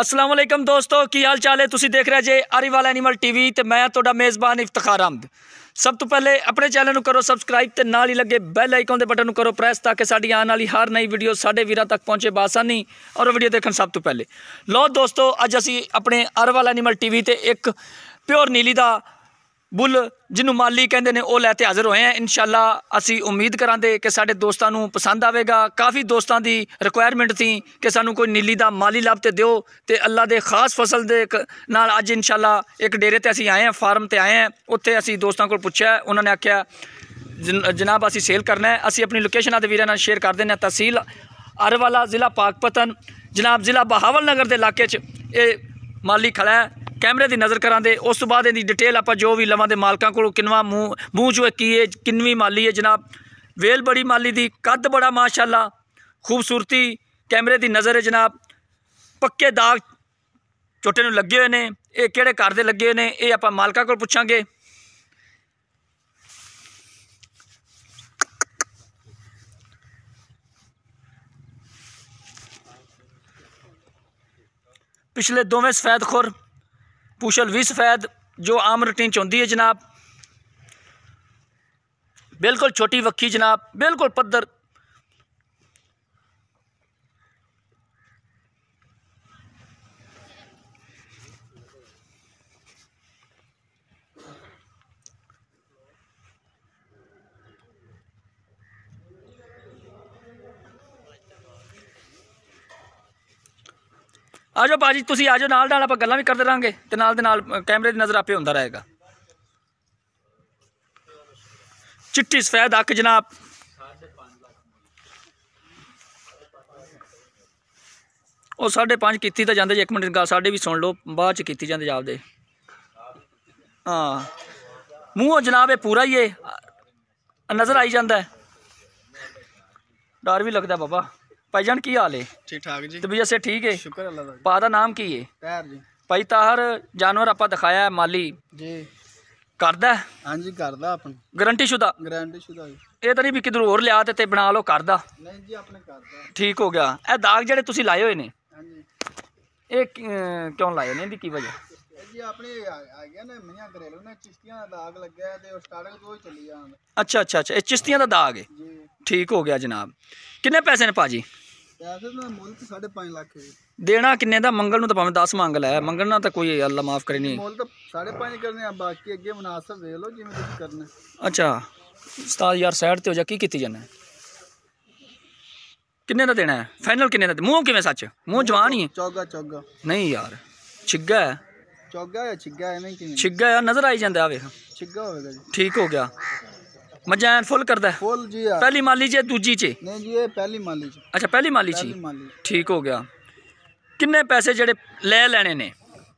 ਅਸਲਾਮ ਅਲੈਕਮ ਦੋਸਤੋ ਕੀ ਹਾਲ ਚਾਲ ਹੈ ਤੁਸੀਂ ਦੇਖ ਰਹੇ ਜੇ ਅਰੀਵਾਲ ਐਨੀਮਲ ਟੀਵੀ ਤੇ ਮੈਂ ਤੁਹਾਡਾ ਮੇਜ਼ਬਾਨ ਇਫਤਖਾਰ ਅਹਿਮਦ ਸਭ ਤੋਂ ਪਹਿਲੇ ਆਪਣੇ ਚੈਨਲ ਨੂੰ ਕਰੋ ਸਬਸਕ੍ਰਾਈਬ ਤੇ ਨਾਲ ਹੀ ਲੱਗੇ ਬੈਲ ਆਈਕਨ ਦੇ ਬਟਨ ਨੂੰ ਕਰੋ ਪ੍ਰੈਸ ਤਾਂ ਕਿ ਸਾਡੀ ਆਉਣ ਵਾਲੀ ਹਰ ਨਈ ਵੀਡੀਓ ਸਾਡੇ ਵੀਰਾਂ ਤੱਕ ਪਹੁੰਚੇ ਬਾਸਾਨੀ ਔਰ ਵੀਡੀਓ ਦੇਖਣ ਸਭ ਤੋਂ ਪਹਿਲੇ ਲੋ ਦੋਸਤੋ ਅੱਜ ਅਸੀਂ ਆਪਣੇ ਅਰੀਵਾਲ ਐਨੀਮਲ ਟੀਵੀ ਤੇ ਇੱਕ ਪਿਓਰ ਨੀਲੀ ਦਾ ਬੁੱਲ ਜਿਹਨੂੰ ਮਾਲੀ ਕਹਿੰਦੇ ਨੇ ਉਹ ਲੈ ਤੇ ਹਾਜ਼ਰ ਹੋਏ ਆ ਇਨਸ਼ਾਅੱਲਾ ਅਸੀਂ ਉਮੀਦ ਕਰਾਂਦੇ ਕਿ ਸਾਡੇ ਦੋਸਤਾਂ ਨੂੰ ਪਸੰਦ ਆਵੇਗਾ ਕਾਫੀ ਦੋਸਤਾਂ ਦੀ ਰਿਕੁਆਇਰਮੈਂਟ ਸੀ ਕਿ ਸਾਨੂੰ ਕੋਈ ਨੀਲੀ ਦਾ ਮਾਲੀ ਲੱਭ ਤੇ ਦਿਓ ਤੇ ਅੱਲਾ ਦੇ ਖਾਸ ਫਸਲ ਦੇ ਨਾਲ ਅੱਜ ਇਨਸ਼ਾਅੱਲਾ ਇੱਕ ਡੇਰੇ ਤੇ ਅਸੀਂ ਆਏ ਆ ਫਾਰਮ ਤੇ ਆਏ ਆ ਉੱਥੇ ਅਸੀਂ ਦੋਸਤਾਂ ਕੋਲ ਪੁੱਛਿਆ ਉਹਨਾਂ ਨੇ ਆਖਿਆ ਜਨਾਬ ਅਸੀਂ ਸੇਲ ਕਰਨਾ ਹੈ ਅਸੀਂ ਆਪਣੀ ਲੋਕੇਸ਼ਨ ਦੇ ਵੀਰਾਂ ਨਾਲ ਸ਼ੇਅਰ ਕਰ ਦਿੰਦੇ ਆ ਤਹਿਸੀਲ ਅਰਵਾਲਾ ਜ਼ਿਲ੍ਹਾ ਪਾਕਪਤਨ ਜਨਾਬ ਜ਼ਿਲ੍ਹਾ ਬਹਾਵਲ ਨਗਰ ਦੇ ਇਲਾਕੇ 'ਚ ਇਹ ਮਾਲੀ ਖੜਾ ਹੈ ਕੈਮਰੇ ਦੀ ਨਜ਼ਰ ਕਰਾਂਦੇ ਉਸ ਤੋਂ ਬਾਅਦ ਇਹਦੀ ਡਿਟੇਲ ਆਪਾਂ ਜੋ ਵੀ ਲਵਾਂ ਦੇ ਮਾਲਕਾਂ ਕੋਲੋਂ ਕਿੰਨਵਾ ਮੂੰਹ ਮੂੰਹ ਜੋ ਕੀ ਹੈ ਕਿੰਨੀ ਮਾਲੀ ਹੈ ਜਨਾਬ ਵੇਲ ਬੜੀ ਮਾਲੀ ਦੀ ਕੱਦ ਬੜਾ ਮਾਸ਼ਾਅੱਲਾ ਖੂਬਸੂਰਤੀ ਕੈਮਰੇ ਦੀ ਨਜ਼ਰ ਹੈ ਜਨਾਬ ਪੱਕੇ ਦਾਗ ਛੋਟੇ ਨੂੰ ਲੱਗੇ ਹੋਏ ਨੇ ਇਹ ਕਿਹੜੇ ਘਰ ਦੇ ਲੱਗੇ ਨੇ ਇਹ ਆਪਾਂ ਮਾਲਕਾਂ ਕੋਲ ਪੁੱਛਾਂਗੇ ਪਿਛਲੇ ਦੋਵੇਂ ਸਫੈਦ ਖੁਰ ਪੂਸ਼ਲ 20 ਸਫੈਦ ਜੋ ਆਮ ਰੁਟੀਨ ਚ ਹੁੰਦੀ ਹੈ ਜਨਾਬ ਬਿਲਕੁਲ ਛੋਟੀ ਵੱਖੀ ਜਨਾਬ ਬਿਲਕੁਲ ਪੱਧਰ ਆਜੋ ਬਾਜੀ ਤੁਸੀਂ ਆਜੋ ਨਾਲ ਨਾਲ ਆਪਾਂ ਗੱਲਾਂ ਵੀ ਕਰਦੇ ਰਾਂਗੇ ਤੇ ਨਾਲ ਦੇ ਨਾਲ ਕੈਮਰੇ ਦੀ ਨਜ਼ਰ ਆਪੇ ਹੁੰਦਾ ਰਹੇਗਾ ਚਿੱਟੀ ਸਫੈਦ ਅੱਖ ਜਨਾਬ ਉਹ 5.5 ਕੀਤੀ ਤਾਂ ਜਾਂਦੇ ਜੇ 1 ਮਿੰਟ ਗੱਲ ਸਾਡੇ ਵੀ ਸੁਣ ਲਓ ਬਾਅਦ ਚ ਕੀਤੀ ਜਾਂਦੇ ਜਵਾਬ ਦੇ ਹਾਂ ਮੂੰਹ ਜਨਾਬ ਇਹ ਪੂਰਾ ਹੀ ਏ ਨਜ਼ਰ ਆਈ ਜਾਂਦਾ ਡਰ ਵੀ ਲੱਗਦਾ ਬਾਬਾ ਭਾਈਜਾਨ ਕੀ ਹਾਲ ਹੈ ਠੀਕ ਠਾਕ ਜੀ ਤਬੀਅਤ ਸੇ ਠੀਕ ਹੈ ਸ਼ੁਕਰ ਅੱਲਾ ਦਾ ਪਾ ਦਾ ਨਾਮ ਕੀ ਹੈ ਤਾਹਰ ਜੀ ਭਾਈ ਤਾਹਰ ਜਾਨਵਰ ਆਪਾਂ ਦਿਖਾਇਆ ਹੈ ਮਾਲੀ ਜੀ ਕਰਦਾ ਹਾਂਜੀ ਕਰਦਾ ਆਪਣੀ ਗਰੰਟੀ ਸ਼ੁਦਾ ਗਰੰਟੀ ਸ਼ੁਦਾ ਇਹ ਤਾਂ ਨਹੀਂ ਵੀ ਕਿਧਰ ਹੋਰ ਲਿਆ ਤੇ ਬਣਾ ਲਓ ਕਰਦਾ ਨਹੀਂ ਜੀ ਆਪਣੇ ਕਰਦਾ ਠੀਕ ਹੋ ਗਿਆ ਇਹ ਦਾਗ ਜਿਹੜੇ ਤੁਸੀਂ ਲਾਏ ਹੋਏ ਨੇ ਹਾਂਜੀ ਇਹ ਕਿਉਂ ਲਾਏ ਨੇ ਇਹਦੀ ਕੀ ਵਜ੍ਹਾ ਜੀ ਆਪਣੇ ਆ ਗਿਆ ਨਾ ਮੀਆਂ ਘਰੇਲੂ ਨੇ ਚਿਸ਼ਤੀਆਂ ਦਾ ਦਾਗ ਲੱਗਿਆ ਤੇ ਉਹ ਸਟਾਰਲ ਕੋਈ ਚੱਲੀ ਜਾਣ ਅੱਛਾ ਅੱਛਾ ਅੱਛਾ ਇਹ ਚਿਸ਼ਤੀਆਂ ਦਾ ਦਾਗ ਹੈ ਜੀ ਠੀਕ ਹੋ ਗਿਆ ਜਨਾਬ ਕਿੰਨੇ ਪੈਸੇ ਨੇ ਭਾਜੀ ਪੈਸੇ ਦਾ ਮੁੱਲ ਤਾਂ 5.5 ਲੱਖ ਹੈ ਦੇਣਾ ਕਿੰਨੇ ਦਾ ਮੰਗਲ ਨੂੰ ਤਾਂ ਭਾਵੇਂ 10 ਮੰਗ ਲੈ ਮੰਗਣਾ ਤਾਂ ਕੋਈ ਅੱਲਾ ਮਾਫ ਕਰੇ ਨਹੀਂ ਮੁੱਲ ਤਾਂ 5.5 ਕਰਨੇ ਆ ਬਾਕੀ ਅੱਗੇ ਮੁਨਾਸਬ ਵੇਖ ਲਓ ਜਿਵੇਂ ਤੁਸੀਂ ਕਰਨਾ ਅੱਛਾ ਉਸਤਾਦ ਯਾਰ ਸਾਈਡ ਤੇ ਹੋ ਜਾ ਕੀ ਕੀਤੀ ਜਾਣਾ ਕਿੰਨੇ ਦਾ ਦੇਣਾ ਹੈ ਫਾਈਨਲ ਕਿੰਨੇ ਦਾ ਮੂੰਹ ਕਿਵੇਂ ਸੱਚ ਮੂੰਹ ਜਵਾਨ ਹੀ ਹੈ ਚੌਗਾ ਚੌਗਾ ਨਹੀਂ ਯਾਰ ਛਿੱਗਾ ਹੈ छिगा नजर आई जाता है ठीक हो गया मजैन फुल कर दिया दूजी चे अच्छा पहली माली हो गया किन्ने पैसे जड़े ले लेने ने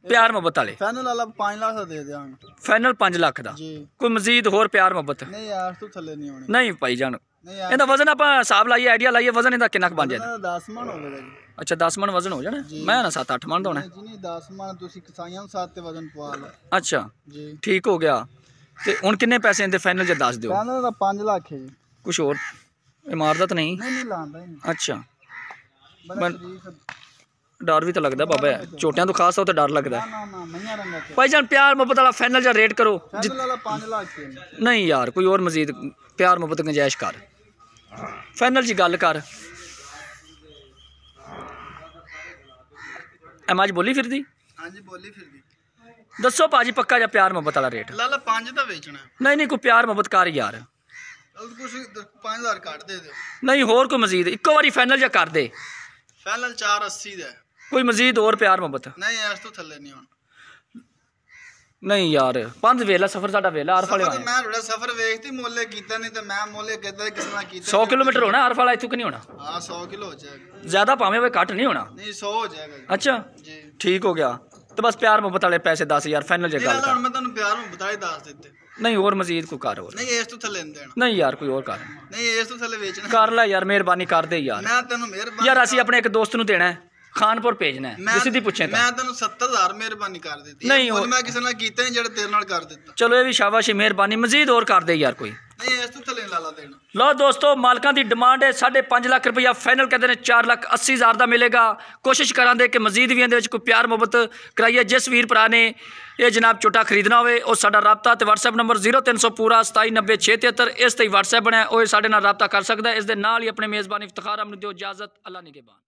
ਪਿਆਰ ਮੁਹੱਬਤ ਵਾਲੇ ਫਾਈਨਲ ਵਾਲਾ 5 ਲੱਖ ਦਾ ਦੇ ਦਿਆਂਗੇ ਫਾਈਨਲ 5 ਲੱਖ ਦਾ ਜੀ ਕੋਈ ਮਜ਼ੀਦ ਹੋਰ ਪਿਆਰ ਮੁਹੱਬਤ ਨਹੀਂ ਯਾਰ ਤੂੰ ਥੱਲੇ ਨਹੀਂ ਆਉਣੀ ਨਹੀਂ ਭਾਈ ਜਾਨ ਇਹਦਾ ਵਜ਼ਨ ਆਪਾਂ ਹਿਸਾਬ ਲਾਈਏ ਆਈਡੀਆ ਲਾਈਏ ਵਜ਼ਨ ਇਹਦਾ ਕਿੰਨਾ ਕੁ ਬਣ ਜਾਏ 10 ਮਣ ਹੋਵੇਗਾ ਜੀ ਅੱਛਾ 10 ਮਣ ਵਜ਼ਨ ਹੋ ਜਾਣਾ ਮੈਂ ਨਾ 7-8 ਮਣ ਦਾ ਹੋਣਾ ਜੀ ਨਹੀਂ 10 ਮਣ ਤੁਸੀਂ ਕਸਾਈਆਂ ਨੂੰ 7 ਤੇ ਵਜ਼ਨ ਪਵਾ ਲਓ ਅੱਛਾ ਜੀ ਠੀਕ ਹੋ ਗਿਆ ਤੇ ਹੁਣ ਕਿੰਨੇ ਪੈਸੇ ਇਹਦੇ ਫਾਈਨਲ ਜੇ ਦੱਸ ਦਿਓ ਫਾਈਨਲ ਦਾ 5 ਲੱਖ ਹੈ ਜੀ ਕੁਝ ਹੋਰ ਇਮਾਰਤ ਨਹੀਂ ਨਹੀਂ ਨਹੀਂ ਲਾਂਦਾ ਅੱਛਾ ਡਰ ਵੀ ਤਾਂ ਲੱਗਦਾ ਬਾਬਾ ਛੋਟਿਆਂ ਤੋਂ ਖਾਸ ਤੌਰ ਤਾਂ ਡਰ ਲੱਗਦਾ ਨਾ ਨਾ ਮਈਆਂ ਚ ਭਾਈ ਜਾਨ ਪਿਆਰ ਮੁਹੱਬਤ ਵਾਲਾ ਫਾਈਨਲ ਜਾਂ ਰੇਟ ਕਰੋ 5 ਲੱਖ ਨਹੀਂ ਯਾਰ ਕੋਈ ਹੋਰ ਮਜ਼ੀਦ ਪਿਆਰ ਮੁਹੱਬਤ ਗੰਜਾਇਸ਼ ਕਰ ਫਾਈਨਲ ਜੀ ਗੱਲ ਕਰ ਅਮਾਜ ਬੋਲੀ ਫਿਰਦੀ ਹਾਂਜੀ ਬੋਲੀ ਫਿਰਦੀ ਦੱਸੋ ਭਾਜੀ ਪੱਕਾ ਜਾਂ ਪਿਆਰ ਮੁਹੱਬਤ ਵਾਲਾ ਰੇਟ ਲਾਲਾ 5 ਦਾ ਵੇਚਣਾ ਨਹੀਂ ਨਹੀਂ ਕੋਈ ਪਿਆਰ ਮੁਹੱਬਤ ਕਰ ਯਾਰ ਕੁਝ 5000 ਕੱਟ ਦੇ ਦਿਓ ਨਹੀਂ ਹੋਰ ਕੋਈ ਮਜ਼ੀਦ ਇੱਕੋ ਵਾਰੀ ਫਾਈਨਲ ਜਾਂ ਕਰ ਦੇ ਫਾਈਨਲ 480 ਦਾ ਕੋਈ ਮਜ਼ੀਦ ਹੋਰ ਪਿਆਰ ਮੁਹੱਬਤ ਨਹੀਂ ਇਸ ਤੋਂ ਥੱਲੇ ਨਹੀਂ ਹੁਣ ਨਹੀਂ ਯਾਰ ਪੰਜ ਵੇਲਾ ਸਫਰ ਸਾਡਾ ਵੇਲਾ ਆਰਫ ਵਾਲੇ ਮੈਂ ਰੋੜਾ ਸਫਰ ਵੇਖਤੀ ਮੋਲੇ ਕੀਤਾ ਨਹੀਂ ਤੇ ਮੈਂ ਮੋਲੇ ਕਿੱਦਾਂ ਕਿਸੇ ਨਾਲ ਕੀਤਾ 100 ਕਿਲੋਮੀਟਰ ਹੋਣਾ ਆਰਫ ਵਾਲਾ ਇਥੋਂ ਕਿ ਨਹੀਂ ਹੋਣਾ ਹਾਂ 100 ਕਿਲੋ ਹੋ ਜਾਏਗਾ ਜ਼ਿਆਦਾ ਭਾਵੇਂ ਵੇ ਘੱਟ ਨਹੀਂ ਹੋਣਾ ਨਹੀਂ 100 ਹੋ ਜਾਏਗਾ ਅੱਛਾ ਜੀ ਠੀਕ ਹੋ ਗਿਆ ਤੇ ਬਸ ਪਿਆਰ ਮੁਹੱਬਤ ਵਾਲੇ ਪੈਸੇ 10000 ਫਾਈਨਲ ਜੇ ਗੱਲ ਕਰ ਮੈਂ ਤੁਹਾਨੂੰ ਪਿਆਰ ਮੁਹੱਬਤ ਵਾਲੇ ਦੱਸ ਦਿੱਤੇ ਨਹੀਂ ਹੋਰ ਮਜ਼ੀਦ ਕੋਈ ਕਾਰ ਹੋਰ ਨਹੀਂ ਇਸ ਤੋਂ ਥੱਲੇ ਨਹੀਂ ਦੇਣਾ ਨਹੀਂ ਯਾਰ ਕੋਈ ਹੋਰ ਕਾਰ ਨਹੀਂ ਇਸ ਤੋਂ ਥੱਲੇ ਵੇਚਣਾ ਕਰ ਲੈ ਯਾਰ ਮਿਹਰਬਾਨੀ ਕਰ ਦੇ ਯਾਰ ਮੈਂ ਤੈਨੂੰ ਮਿਹਰਬਾਨੀ ਯਾਰ ਅਸੀਂ ਆਪਣੇ ਇੱਕ ਦੋਸਤ ਨੂੰ ਦੇਣਾ ਹੈ ਖਾਨਪੁਰ ਭੇਜਣਾ ਹੈ ਸਿੱਧੀ ਪੁੱਛੇ ਤਾਂ ਮੈਂ ਤੈਨੂੰ 70000 ਮਿਹਰਬਾਨੀ ਕਰ ਦਿੱਤੀ ਨਹੀਂ ਹੁਣ ਮੈਂ ਕਿਸੇ ਨਾਲ ਕੀਤਾ ਨਹੀਂ ਜਿਹੜਾ ਤੇਰੇ ਨਾਲ ਕਰ ਦਿੱਤਾ ਚਲੋ ਇਹ ਵੀ ਸ਼ਾਬਾਸ਼ੀ ਮਿਹਰਬਾਨੀ ਮਜ਼ੀਦ ਹੋਰ ਕਰ ਦੇ ਯਾਰ ਕੋਈ ਨਹੀਂ ਇਸ ਤੋਂ ਥੱਲੇ ਲਾ ਲਾ ਦੇਣਾ ਲਓ ਦੋਸਤੋ ਮਾਲਕਾਂ ਦੀ ਡਿਮਾਂਡ ਹੈ 5.5 ਲੱਖ ਰੁਪਇਆ ਫਾਈਨਲ ਕਹਿੰਦੇ ਨੇ 4 ਲੱਖ ਹਜ਼ਾਰ ਦਾ ਮਿਲੇਗਾ ਕੋਸ਼ਿਸ਼ ਕਰਾਂਦੇ ਕਿ ਮਜ਼ੀਦ ਵੀ ਇਹਦੇ ਵਿੱਚ ਕੋਈ ਪਿਆਰ ਮੁਹੱਬਤ ਕਰਾਈਏ ਜਿਸ ਵੀਰ ਭਰਾ ਨੇ ਇਹ ਜਨਾਬ ਚੋਟਾ ਖਰੀਦਣਾ ਹੋਵੇ ਉਹ ਸਾਡਾ ਰਾਬਤਾ ਤੇ WhatsApp ਨੰਬਰ 0300 ਪੂਰਾ 2790673 ਇਸ ਤੇ WhatsApp ਬਣਿਆ ਉਹ ਸਾਡੇ ਨਾਲ ਰਾਬਤਾ ਕਰ ਸਕਦਾ ਇਸ ਦੇ ਨਾਲ ਹੀ ਆਪਣੇ ਮੇਜ਼ਬਾਨ ਇਫਤਖਾਰ ਅਮਨ ਦਿਓ ਇਜਾਜ਼ਤ ਅੱਲਾ ਨਿਗੇਬਾਨ